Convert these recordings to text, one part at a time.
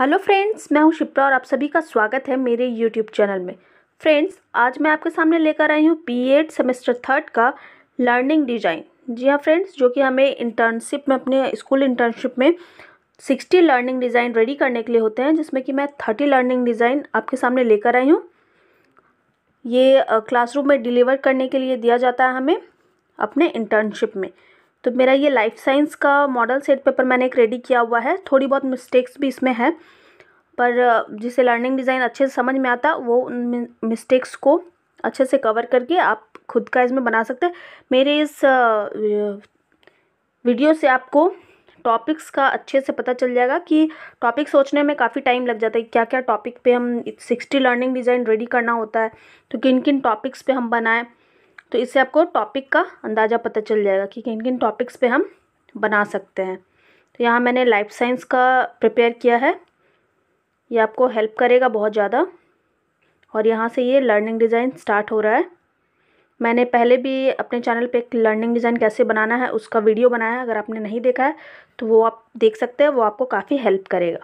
hello friends मैं हूं शिप्रा और आप सभी का स्वागत है मेरे यूट्यूब चैनल में फ्रेंड्स आज मैं आपके सामने लेकर आई हूं बीएड सेमेस्टर थर्ड का लर्निंग डिजाइन जी हाँ फ्रेंड्स जो कि हमें इंटर्नशिप में अपने स्कूल इंटर्नशिप में सिक्सटी लर्निंग डिज़ाइन रेडी करने के लिए होते हैं जिसमें कि मैं थर्टी लर्निंग डिज़ाइन आपके सामने लेकर आई हूँ ये क्लासरूम में डिलीवर करने के लिए दिया जाता है हमें अपने इंटर्नशिप में तो मेरा ये लाइफ साइंस का मॉडल सेट पेपर मैंने एक रेडी किया हुआ है थोड़ी बहुत मिस्टेक्स भी इसमें है पर जिसे लर्निंग डिज़ाइन अच्छे से समझ में आता वो उन मिस्टेक्स को अच्छे से कवर करके आप खुद का इसमें बना सकते मेरे इस वीडियो से आपको टॉपिक्स का अच्छे से पता चल जाएगा कि टॉपिक सोचने में काफ़ी टाइम लग जाता है क्या क्या टॉपिक पे हम सिक्सटी लर्निंग डिज़ाइन रेडी करना होता है तो किन किन टॉपिक्स पे हम बनाएं तो इससे आपको टॉपिक का अंदाज़ा पता चल जाएगा कि किन किन टॉपिक्स पे हम बना सकते हैं तो यहाँ मैंने लाइफ साइंस का प्रिपेयर किया है ये आपको हेल्प करेगा बहुत ज़्यादा और यहाँ से ये लर्निंग डिज़ाइन स्टार्ट हो रहा है मैंने पहले भी अपने चैनल पे एक लर्निंग डिज़ाइन कैसे बनाना है उसका वीडियो बनाया है अगर आपने नहीं देखा है तो वो आप देख सकते हैं वो आपको काफ़ी हेल्प करेगा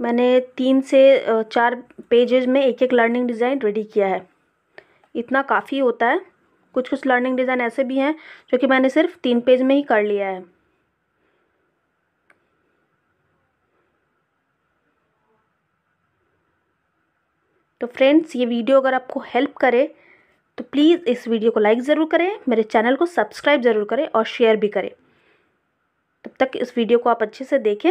मैंने तीन से चार पेजेस में एक एक लर्निंग डिज़ाइन रेडी किया है इतना काफ़ी होता है कुछ कुछ लर्निंग डिज़ाइन ऐसे भी हैं जो कि मैंने सिर्फ तीन पेज में ही कर लिया है तो फ्रेंड्स ये वीडियो अगर आपको हेल्प करे तो प्लीज़ इस वीडियो को लाइक ज़रूर करें मेरे चैनल को सब्सक्राइब ज़रूर करें और शेयर भी करें तब तक इस वीडियो को आप अच्छे से देखें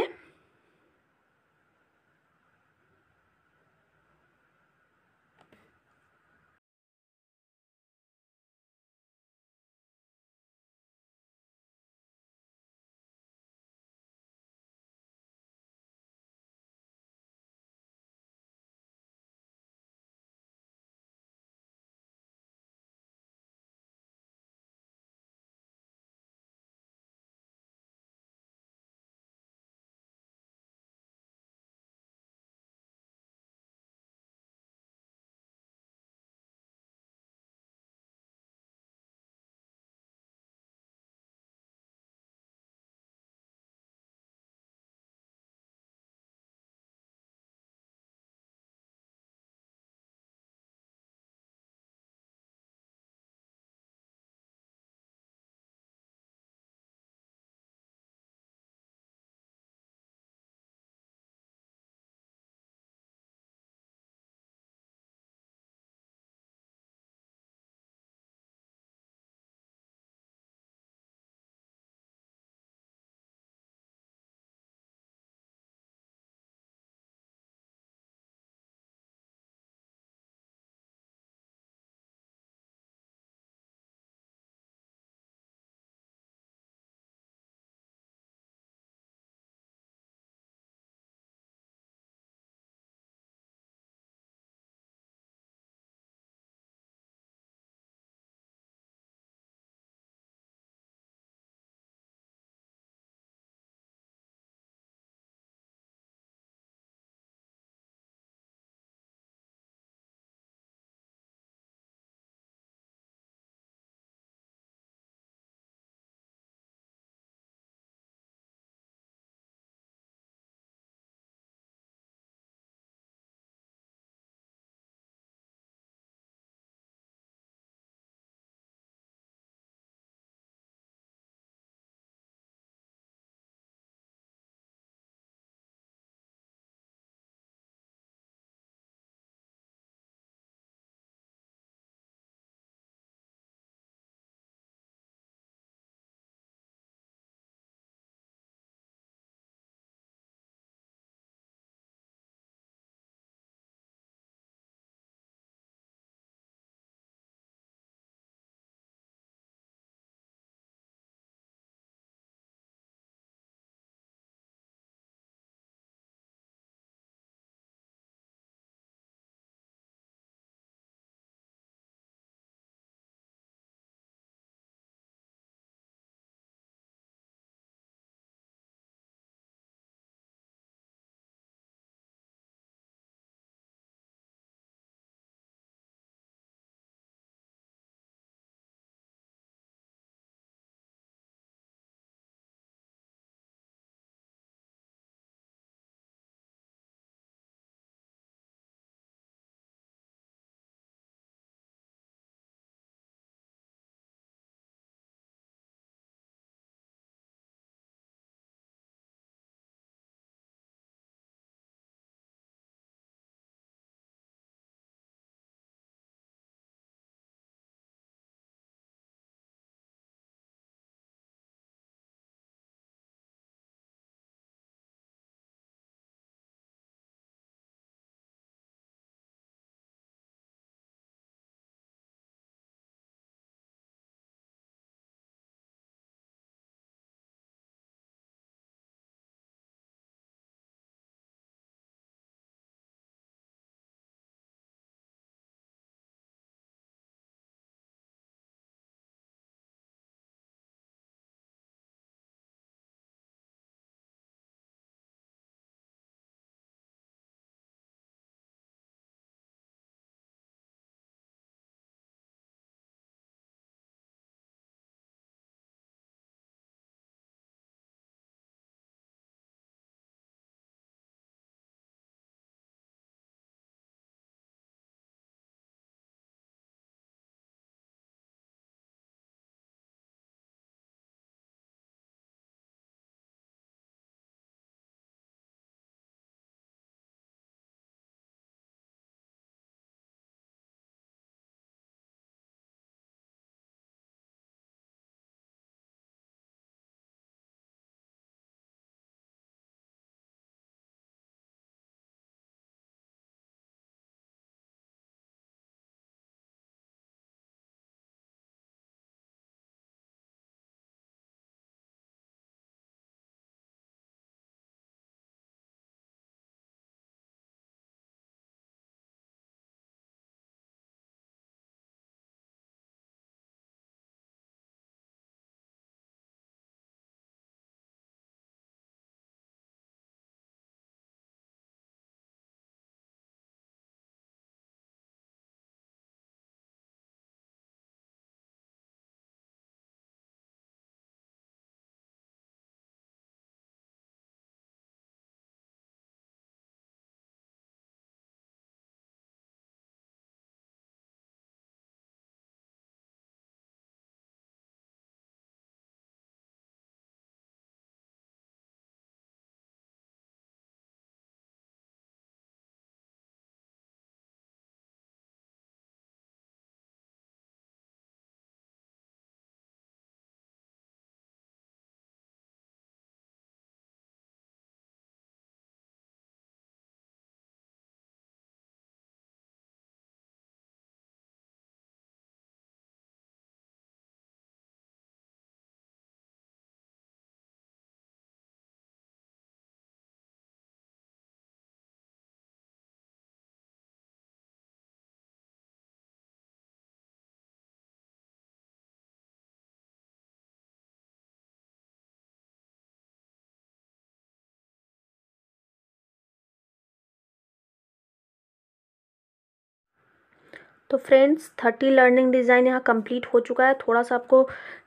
तो फ्रेंड्स थर्टी लर्निंग डिज़ाइन यहाँ कंप्लीट हो चुका है थोड़ा सा आपको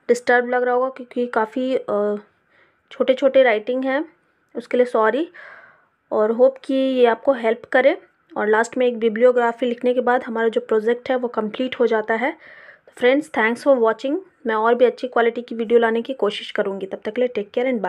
डिस्टर्ब लग रहा होगा क्योंकि काफ़ी छोटे छोटे राइटिंग हैं उसके लिए सॉरी और होप कि ये आपको हेल्प करे और लास्ट में एक बिब्लियोग्राफी लिखने के बाद हमारा जो प्रोजेक्ट है वो कम्प्लीट हो जाता है तो फ्रेंड्स थैंक्स फॉर वॉचिंग मैं और भी अच्छी क्वालिटी की वीडियो लाने की कोशिश करूँगी तब तक के लिए टेक केयर एंड बाय